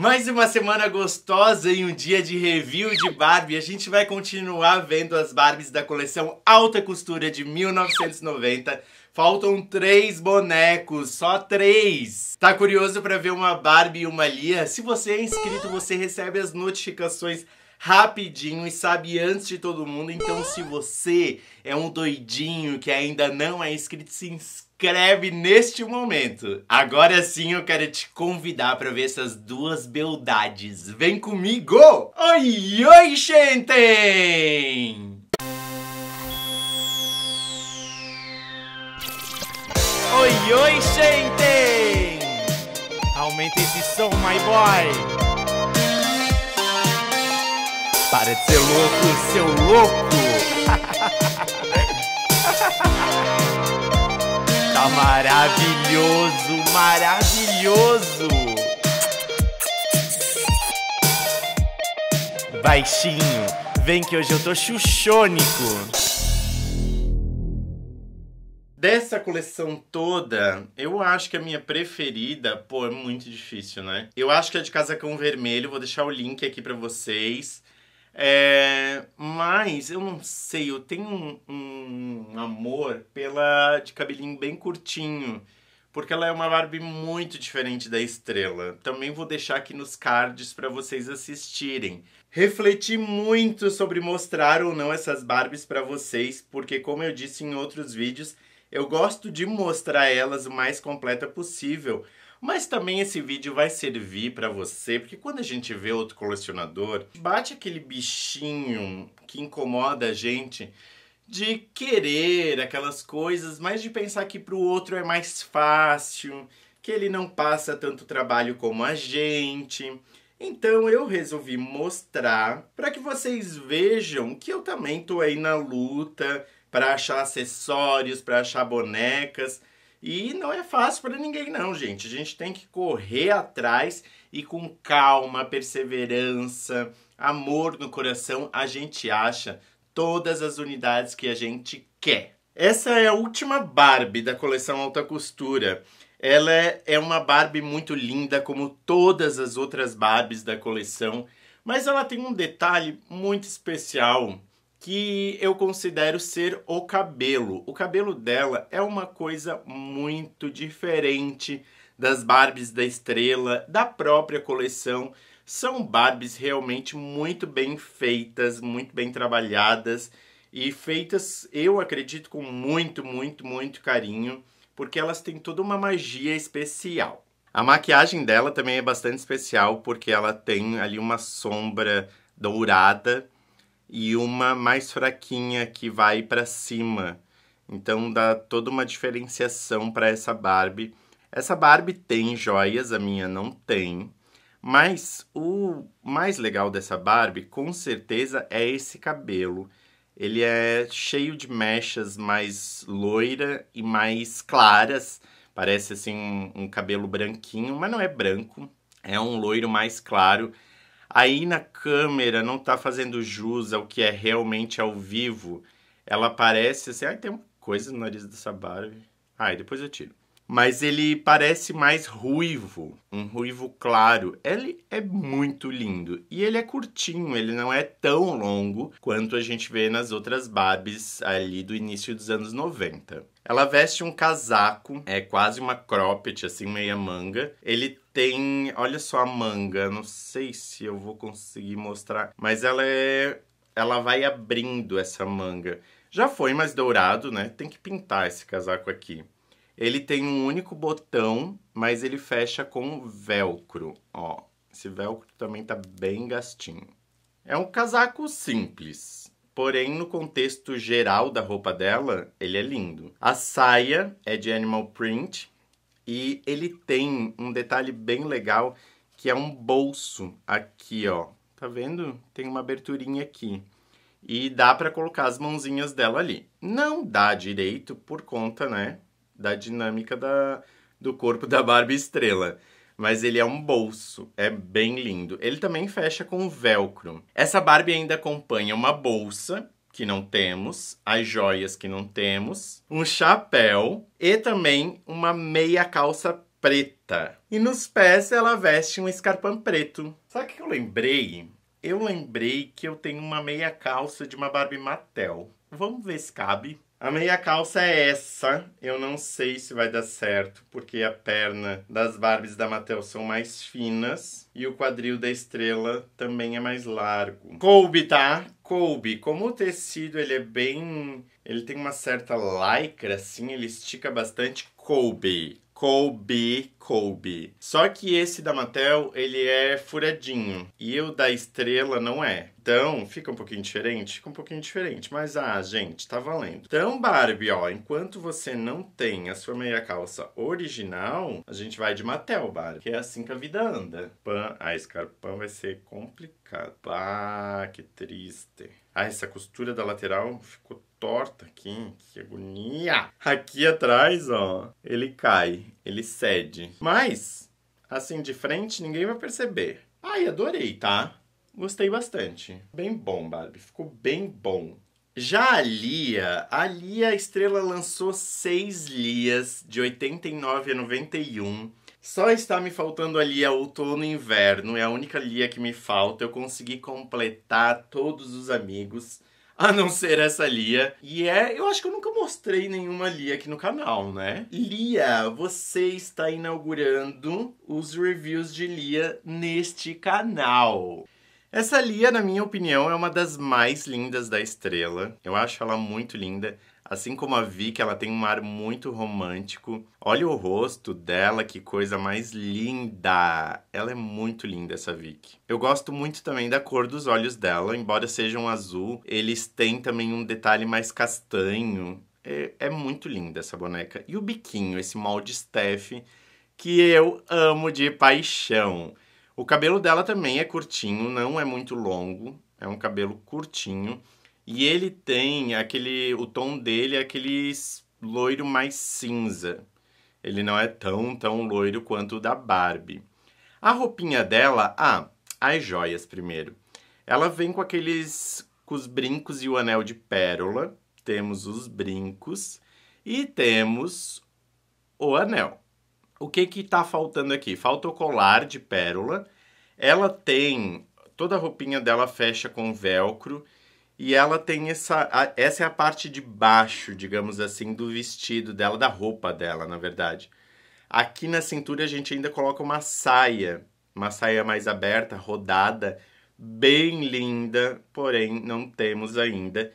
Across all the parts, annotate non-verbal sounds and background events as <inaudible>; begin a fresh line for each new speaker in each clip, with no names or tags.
Mais uma semana gostosa e um dia de review de Barbie. A gente vai continuar vendo as Barbies da coleção Alta Costura de 1990. Faltam três bonecos, só três. Tá curioso para ver uma Barbie e uma Lia? Se você é inscrito, você recebe as notificações rapidinho e sabe antes de todo mundo. Então, se você é um doidinho que ainda não é inscrito, se inscreve neste momento. Agora sim eu quero te convidar para ver essas duas beldades. Vem comigo! Oi, oi, gente! Oi, oi, gente! Aumenta esse som, my boy! Para de ser louco, seu louco! <laughs> tá maravilhoso, maravilhoso! Baixinho, vem que hoje eu tô chuchônico! Dessa coleção toda, eu acho que a minha preferida, pô, é muito difícil, né? Eu acho que a é de casacão vermelho, vou deixar o link aqui para vocês. É, mas eu não sei, eu tenho um, um, amor pela de cabelinho bem curtinho, porque ela é uma Barbie muito diferente da estrela. Também vou deixar aqui nos cards para vocês assistirem. Refleti muito sobre mostrar ou não essas Barbies para vocês, porque como eu disse em outros vídeos, eu gosto de mostrar elas o mais completa possível mas também esse vídeo vai servir para você, porque quando a gente vê outro colecionador, bate aquele bichinho que incomoda a gente de querer aquelas coisas, mas de pensar que para o outro é mais fácil, que ele não passa tanto trabalho como a gente. Então eu resolvi mostrar para que vocês vejam que eu também tô aí na luta para achar acessórios, para achar bonecas. E não é fácil para ninguém, não, gente. A gente tem que correr atrás e com calma, perseverança, amor no coração, a gente acha todas as unidades que a gente quer. Essa é a última Barbie da coleção Alta Costura. Ela é, é uma Barbie muito linda, como todas as outras Barbies da coleção, mas ela tem um detalhe muito especial que eu considero ser o cabelo. O cabelo dela é uma coisa muito diferente das Barbies da Estrela, da própria coleção. São Barbies realmente muito bem feitas, muito bem trabalhadas e feitas, eu acredito, com muito, muito, muito carinho, porque elas têm toda uma magia especial. A maquiagem dela também é bastante especial, porque ela tem ali uma sombra dourada e uma mais fraquinha que vai para cima. Então dá toda uma diferenciação para essa Barbie. Essa Barbie tem joias, a minha não tem. Mas o mais legal dessa Barbie, com certeza, é esse cabelo. Ele é cheio de mechas mais loira e mais claras. Parece assim um, um cabelo branquinho, mas não é branco. É um loiro mais claro Aí na câmera não está fazendo jus ao que é realmente ao vivo. Ela parece assim, ai, tem uma coisa no nariz dessa Barbie. Ai, depois eu tiro. Mas ele parece mais ruivo, um ruivo claro. Ele é muito lindo e ele é curtinho, ele não é tão longo quanto a gente vê nas outras Barbies ali do início dos anos 90. Ela veste um casaco, é quase uma cropped, assim, meia manga. Ele tem, olha só a manga, não sei se eu vou conseguir mostrar, mas ela é, ela vai abrindo essa manga. Já foi mais dourado, né? Tem que pintar esse casaco aqui. Ele tem um único botão, mas ele fecha com velcro, ó. Esse velcro também tá bem gastinho. É um casaco simples, Porém, no contexto geral da roupa dela, ele é lindo. A saia é de animal print e ele tem um detalhe bem legal que é um bolso aqui, ó. Tá vendo? Tem uma aberturinha aqui. E dá para colocar as mãozinhas dela ali. Não dá direito por conta, né, da dinâmica da, do corpo da Barbie Estrela mas ele é um bolso. É bem lindo. Ele também fecha com velcro. Essa Barbie ainda acompanha uma bolsa que não temos, as joias que não temos, um chapéu e também uma meia calça preta. E nos pés ela veste um escarpão preto. Sabe o que eu lembrei? Eu lembrei que eu tenho uma meia calça de uma Barbie Mattel. Vamos ver se cabe. A meia calça é essa. Eu não sei se vai dar certo, porque a perna das Barbies da Mattel são mais finas e o quadril da estrela também é mais largo. Coube, tá? Coube. Como o tecido ele é bem. Ele tem uma certa lycra, assim, ele estica bastante. Coube. Colby, Colby. Só que esse da Mattel, ele é furadinho. E o da Estrela não é. Então, fica um pouquinho diferente? Fica um pouquinho diferente, mas ah, gente, tá valendo. Então, Barbie, ó, enquanto você não tem a sua meia calça original, a gente vai de Mattel, Barbie, que é assim que a vida anda. Pan, a escarpão vai ser complicado. Ah, que triste. Ah, essa costura da lateral ficou torta aqui, que agonia. Aqui atrás, ó, ele cai, ele cede. Mas, assim de frente, ninguém vai perceber. Ai, adorei, tá? Gostei bastante. Bem bom, Barbie. Ficou bem bom. Já a Lia, a Lia Estrela lançou seis Lias, de 89 a 91. Só está me faltando a Lia Outono e Inverno, é a única Lia que me falta. Eu consegui completar todos os amigos, a <laughs> não ser essa Lia. E é, eu acho que eu nunca mostrei nenhuma Lia aqui no canal, né? Lia, você está inaugurando os reviews de Lia neste canal. Essa Lia, na minha opinião, é uma das mais lindas da estrela. Eu acho ela muito linda. Assim como a Vicky, ela tem um ar muito romântico. Olha o rosto dela, que coisa mais linda! Ela é muito linda, essa Vic Eu gosto muito também da cor dos olhos dela, embora sejam azul, eles têm também um detalhe mais castanho. É, é muito linda essa boneca. E o biquinho, esse molde Steph, que eu amo de paixão. O cabelo dela também é curtinho, não é muito longo, é um cabelo curtinho. E ele tem aquele. O tom dele é aquele loiro mais cinza. Ele não é tão, tão loiro quanto o da Barbie. A roupinha dela. Ah, as joias primeiro. Ela vem com aqueles. com os brincos e o anel de pérola. Temos os brincos. E temos o anel o que que tá faltando aqui? Falta o colar de pérola. Ela tem toda a roupinha dela fecha com velcro e ela tem essa a, essa é a parte de baixo, digamos assim, do vestido dela, da roupa dela, na verdade. Aqui na cintura a gente ainda coloca uma saia, uma saia mais aberta, rodada, bem linda, porém não temos ainda.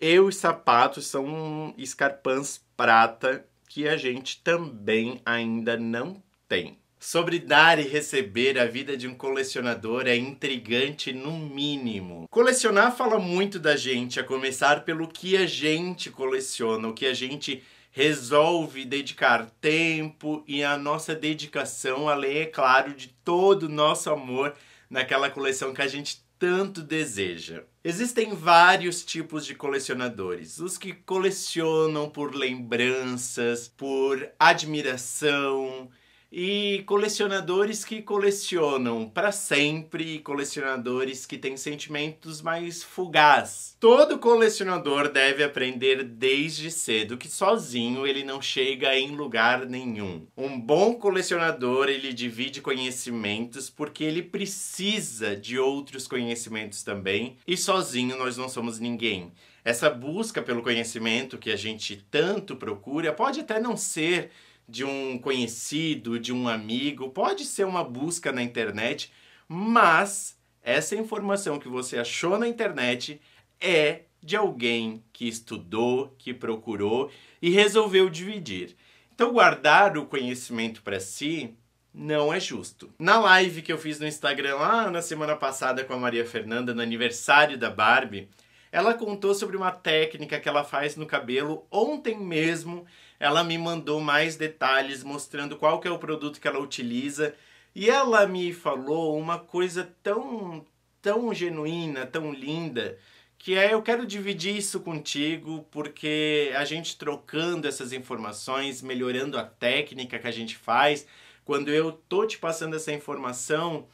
E os sapatos são escarpãs prata que a gente também ainda não tem. Sobre dar e receber, a vida de um colecionador é intrigante no mínimo. Colecionar fala muito da gente, a começar pelo que a gente coleciona, o que a gente resolve dedicar tempo e a nossa dedicação, além, é claro, de todo o nosso amor naquela coleção que a gente tanto deseja. Existem vários tipos de colecionadores. Os que colecionam por lembranças, por admiração, e colecionadores que colecionam para sempre, colecionadores que têm sentimentos mais fugaz. Todo colecionador deve aprender desde cedo que sozinho ele não chega em lugar nenhum. Um bom colecionador, ele divide conhecimentos porque ele precisa de outros conhecimentos também, e sozinho nós não somos ninguém. Essa busca pelo conhecimento que a gente tanto procura pode até não ser de um conhecido, de um amigo, pode ser uma busca na internet, mas essa informação que você achou na internet é de alguém que estudou, que procurou e resolveu dividir. Então, guardar o conhecimento para si não é justo. Na live que eu fiz no Instagram lá na semana passada com a Maria Fernanda, no aniversário da Barbie, ela contou sobre uma técnica que ela faz no cabelo. Ontem mesmo ela me mandou mais detalhes mostrando qual que é o produto que ela utiliza. E ela me falou uma coisa tão, tão genuína, tão linda, que é eu quero dividir isso contigo porque a gente trocando essas informações, melhorando a técnica que a gente faz, quando eu tô te passando essa informação,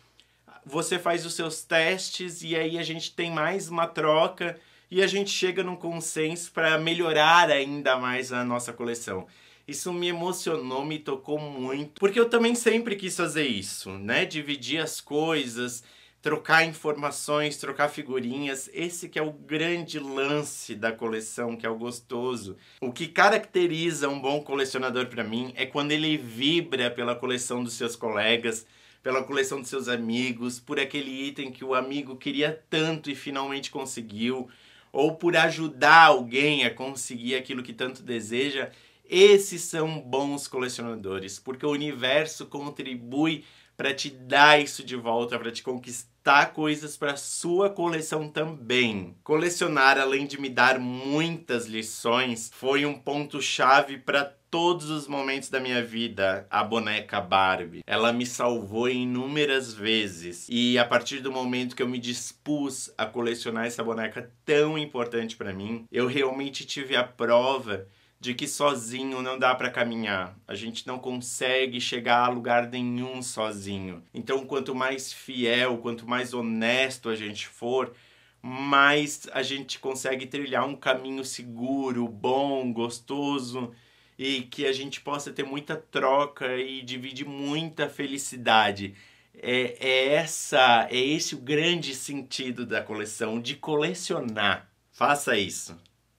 você faz os seus testes e aí a gente tem mais uma troca e a gente chega num consenso para melhorar ainda mais a nossa coleção. Isso me emocionou, me tocou muito, porque eu também sempre quis fazer isso, né? Dividir as coisas, trocar informações, trocar figurinhas. Esse que é o grande lance da coleção, que é o gostoso. O que caracteriza um bom colecionador para mim é quando ele vibra pela coleção dos seus colegas, pela coleção de seus amigos, por aquele item que o amigo queria tanto e finalmente conseguiu, ou por ajudar alguém a conseguir aquilo que tanto deseja, esses são bons colecionadores, porque o universo contribui para te dar isso de volta, para te conquistar conquistar coisas para sua coleção também. Colecionar, além de me dar muitas lições, foi um ponto chave para todos os momentos da minha vida a boneca Barbie. Ela me salvou inúmeras vezes e a partir do momento que eu me dispus a colecionar essa boneca tão importante para mim, eu realmente tive a prova de que sozinho não dá para caminhar. A gente não consegue chegar a lugar nenhum sozinho. Então, quanto mais fiel, quanto mais honesto a gente for, mais a gente consegue trilhar um caminho seguro, bom, gostoso e que a gente possa ter muita troca e dividir muita felicidade. É, é essa, é esse o grande sentido da coleção de colecionar. Faça isso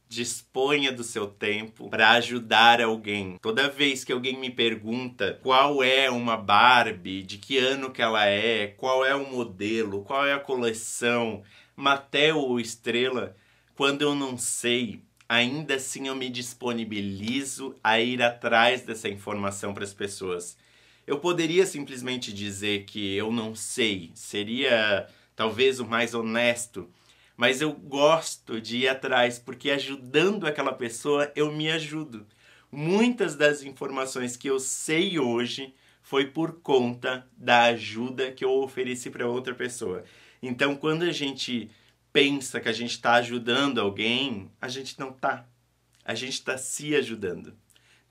disponha do seu tempo para ajudar alguém. Toda vez que alguém me pergunta qual é uma Barbie, de que ano que ela é, qual é o modelo, qual é a coleção, Mattel ou Estrela, quando eu não sei, ainda assim eu me disponibilizo a ir atrás dessa informação para as pessoas. Eu poderia simplesmente dizer que eu não sei, seria talvez o mais honesto, mas eu gosto de ir atrás porque ajudando aquela pessoa eu me ajudo. Muitas das informações que eu sei hoje foi por conta da ajuda que eu ofereci para outra pessoa. Então, quando a gente pensa que a gente está ajudando alguém, a gente não tá. A gente está se ajudando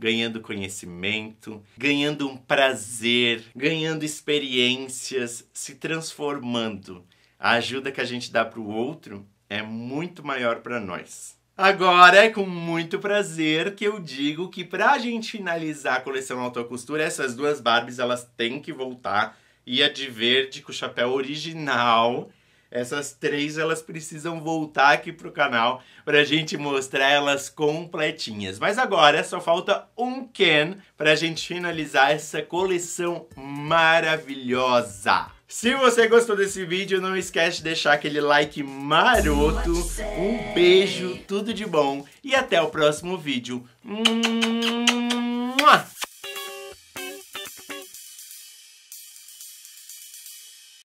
ganhando conhecimento, ganhando um prazer, ganhando experiências, se transformando. A ajuda que a gente dá para o outro é muito maior para nós. Agora é com muito prazer que eu digo que para a gente finalizar a coleção autocostura, essas duas Barbies elas têm que voltar e a de verde com o chapéu original. Essas três elas precisam voltar aqui pro canal para a gente mostrar elas completinhas. Mas agora só falta um Ken para a gente finalizar essa coleção maravilhosa. Se você gostou desse vídeo, não esquece de deixar aquele like maroto. Um beijo, tudo de bom e até o próximo vídeo. Mua!